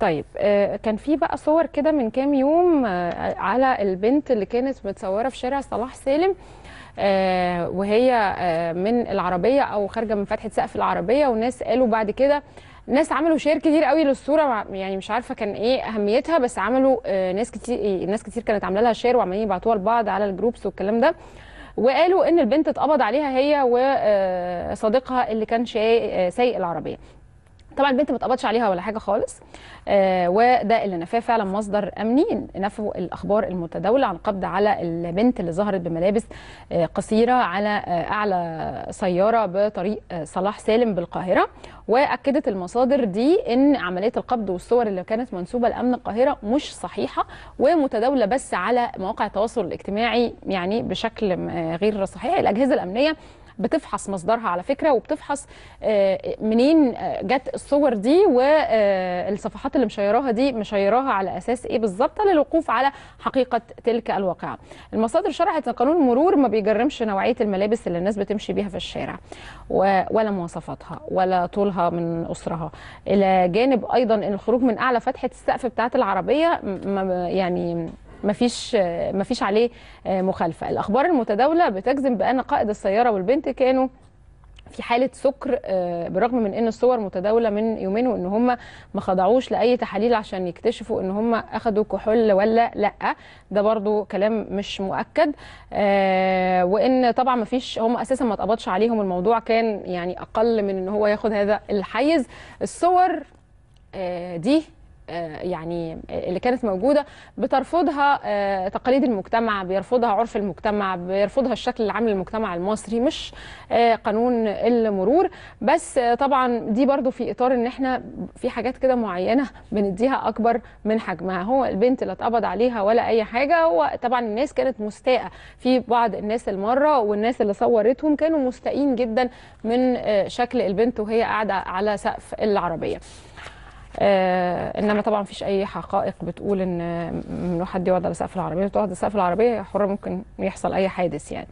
طيب آه، كان في بقى صور كده من كام يوم آه، على البنت اللي كانت متصوره في شارع صلاح سالم آه، وهي من العربيه او خارجه من فتحه سقف العربيه وناس قالوا بعد كده ناس عملوا شير كتير قوي للصوره يعني مش عارفه كان ايه اهميتها بس عملوا ناس كتير إيه، ناس كتير كانت عامله لها شير وعمالين يبعتوها لبعض على الجروبس والكلام ده وقالوا ان البنت اتقبض عليها هي وصديقها اللي كان سايق العربيه طبعا البنت ما اتقبضش عليها ولا حاجه خالص آه وده اللي نفاه فعلا مصدر امني نفوا الاخبار المتداوله عن قبض على البنت اللي ظهرت بملابس آه قصيره على آه اعلى سياره بطريق آه صلاح سالم بالقاهره واكدت المصادر دي ان عمليه القبض والصور اللي كانت منسوبه لامن القاهره مش صحيحه ومتداوله بس على مواقع التواصل الاجتماعي يعني بشكل آه، غير صحيح الاجهزه الامنيه بتفحص مصدرها على فكره وبتفحص آه، منين آه، جت الصور دي والصفحات آه، اللي مشيراها دي مشيراها على اساس ايه بالظبط للوقوف على حقيقه تلك الواقعه. المصادر شرحت ان قانون المرور ما بيجرمش نوعيه الملابس اللي الناس بتمشي بيها في الشارع ولا مواصفاتها ولا طولها من اسرها الى جانب ايضا ان الخروج من اعلى فتحه السقف بتاعت العربيه يعني مفيش مفيش عليه آه، مخالفه الاخبار المتداوله بتجزم بان قائد السياره والبنت كانوا في حاله سكر آه، بالرغم من ان الصور متداوله من يومين وان هم ما خضعوش لاي تحاليل عشان يكتشفوا ان هم اخذوا كحول ولا لا ده برضو كلام مش مؤكد آه، وان طبعا ما فيش هم اساسا ما اتقبضش عليهم الموضوع كان يعني اقل من ان هو ياخد هذا الحيز الصور دي آه، يعني آه، اللي كانت موجوده بترفضها آه، تقاليد المجتمع بيرفضها عرف المجتمع بيرفضها الشكل العام للمجتمع المصري مش قانون المرور بس طبعا دي برضو في اطار ان احنا في حاجات كده معينه بنديها اكبر من حجمها هو البنت لا اتقبض عليها ولا اي حاجه هو طبعا الناس كانت مستاءه في بعض الناس المره والناس اللي صورتهم كانوا مستائين جدا من شكل البنت وهي قاعده على سقف العربيه آه، انما طبعا فيش اي حقائق بتقول ان ممنوع آه، حد يقعد على سقف العربيه لو تقعد على سقف العربيه حره ممكن يحصل اي حادث يعني